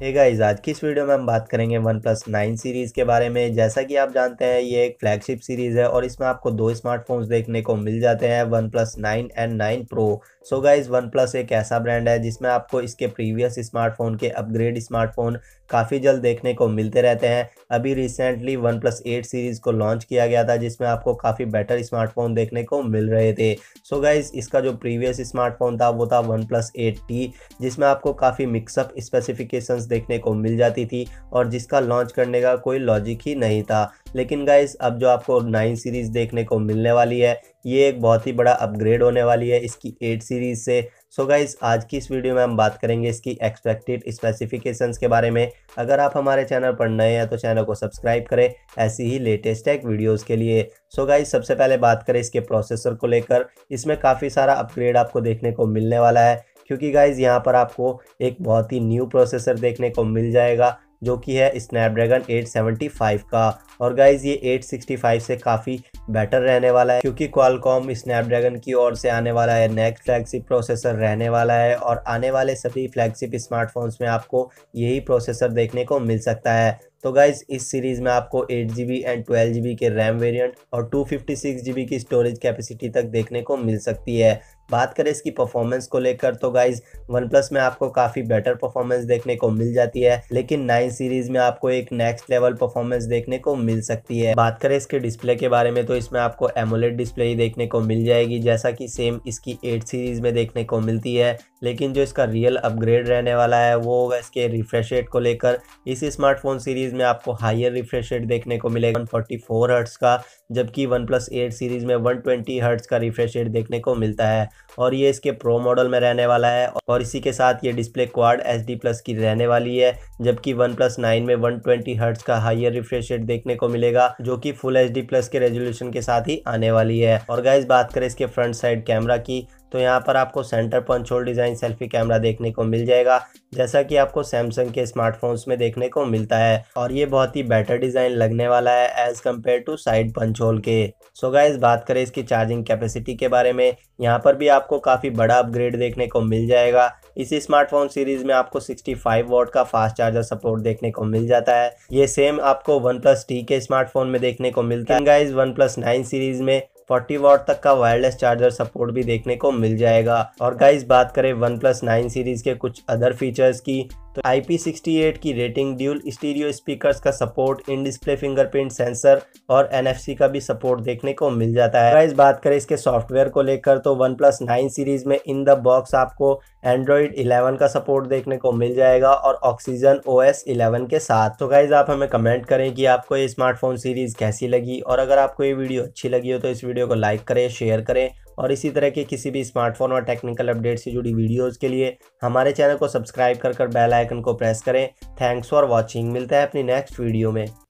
हे hey guys आज की इस वीडियो में हम बात करेंगे वन प्लस नाइन सीरीज़ के बारे में जैसा कि आप जानते हैं ये एक फ्लैगशिप सीरीज़ है और इसमें आपको दो स्मार्टफोन्स देखने को मिल जाते हैं OnePlus nine and nine pro so guys OnePlus एक ऐसा ब्रांड है जिसमें आपको इसके प्रीवियस स्मार्टफोन के अपग्रेड स्मार्टफोन काफ़ी जल्द देखने को मिलते रहते हैं अभी recently OnePlus eight series को लॉन्च किया गया था जिसमें आपको काफ़ी बेटर स्मार्टफोन देखने को मिल रहे थे सो so गाइज इसका जो प्रीवियस स्मार्टफोन था वो था वन प्लस एट टी जिसमें आपको काफ़ी मिक्सअप स्पेसिफिकेशन वर्जन्स देखने को मिल जाती थी और जिसका लॉन्च करने का कोई लॉजिक ही नहीं था लेकिन गाइस अब जो आपको नाइन सीरीज़ देखने को मिलने वाली है ये एक बहुत ही बड़ा अपग्रेड होने वाली है इसकी एट सीरीज़ से सो so गाइज आज की इस वीडियो में हम बात करेंगे इसकी एक्सपेक्टेड स्पेसिफिकेशंस के बारे में अगर आप हमारे चैनल पर नए हैं तो चैनल को सब्सक्राइब करें ऐसी ही लेटेस्ट टेक वीडियोस के लिए सो so गाइज सबसे पहले बात करें इसके प्रोसेसर को लेकर इसमें काफ़ी सारा अपग्रेड आपको देखने को मिलने वाला है क्योंकि गाइज यहाँ पर आपको एक बहुत ही न्यू प्रोसेसर देखने को मिल जाएगा जो कि है स्नैपड्रैगन 875 का और गाइज ये 865 से काफ़ी बेटर रहने वाला है क्योंकि क्वालकॉम स्नैपड्रैगन की ओर से आने वाला है नेक्स्ट फ्लैगशिप प्रोसेसर रहने वाला है और आने वाले सभी फ्लैगशिप स्मार्टफोन्स में आपको यही प्रोसेसर देखने को मिल सकता है तो गाइज इस सीरीज़ में आपको eight G B and twelve G B के रैम वेरिएंट और two fifty six G B की स्टोरेज कैपेसिटी तक देखने को मिल सकती है बात करें इसकी परफॉर्मेंस को लेकर तो गाइज वन प्लस में आपको काफ़ी बेटर परफॉर्मेंस देखने को मिल जाती है लेकिन नाइन सीरीज में आपको एक नेक्स्ट लेवल परफॉर्मेंस देखने को मिल सकती है बात करें इसके डिस्प्ले के बारे में तो इसमें आपको एमोलेट डिस्प्ले ही देखने को मिल जाएगी जैसा कि सेम इसकी एट सीरीज में देखने को मिलती है लेकिन जो इसका रियल अपग्रेड रहने वाला है वो होगा इसके रिफ्रेश रेट को लेकर इस स्मार्टफोन सीरीज सीरीज़ में आपको हायर रिफ्रेश रेट देखने को मिलेगा वन फोर्टी फोर हर्ट्स का जबकि वन प्लस एट सीरीज़ में वन ट्वेंटी हर्ट्स का रिफ्रेश रेट देखने को मिलता है और ये इसके प्रो मॉडल में रहने वाला है और इसी के साथ ये display quad H D plus की रहने वाली है जबकि वन प्लस नाइन में वन ट्वेंटी हर्ट्स का हाइयर रिफ्रेश रेट देखने को मिलेगा जो कि फुल एच डी प्लस के रेजोल्यूशन के साथ ही आने वाली है और गाइज बात करें इसके फ्रंट साइड कैमरा की तो यहाँ पर आपको centre punch hole design selfie camera देखने को मिल जाएगा जैसा कि आपको सैमसंग के स्मार्टफोन्स में देखने को मिलता है और ये बहुत ही बेटर डिज़ाइन लगने वाला है as compared to side punch hole के सो गाइज बात करें इसकी चार्जिंग कैपेसिटी के बारे में यहाँ पर भी आपको काफ़ी बड़ा अपग्रेड देखने को मिल जाएगा इसी स्मार्टफोन सीरीज़ में आपको 65 वॉट का फास्ट चार्जर सपोर्ट देखने को मिल जाता है ये सेम आपको वन प्लस टी के स्मार्टफोन में देखने को मिलता है guys OnePlus nine series में 40 वॉट तक का वायरलेस चार्जर सपोर्ट भी देखने को मिल जाएगा और गाइज बात करें वन प्लस नाइन सीरीज के कुछ अदर फीचर्स की तो IP68 की रेटिंग ड्यूल स्टीरियो स्पीकर्स का support in display fingerprint sensor और NFC का भी सपोर्ट देखने को मिल जाता है गाइस बात करें इसके सॉफ्टवेयर को लेकर तो वन प्लस नाइन सीरीज में इन द बॉक्स आपको एंड्रॉयड 11 का सपोर्ट देखने को मिल जाएगा और ऑक्सीजन ओ एस के साथ तो गाइज आप हमें कमेंट करें कि आपको ये स्मार्टफोन सीरीज़ कैसी लगी और अगर आपको ये वीडियो अच्छी लगी हो तो इस वीडियो को लाइक करें शेयर करें और इसी तरह के किसी भी स्मार्टफोन और टेक्निकल अपडेट से जुड़ी वीडियोज़ के लिए हमारे चैनल को सब्सक्राइब कर कर बेल आइकन को प्रेस करें थैंक्स फॉर वॉचिंग मिलता है अपनी नेक्स्ट वीडियो में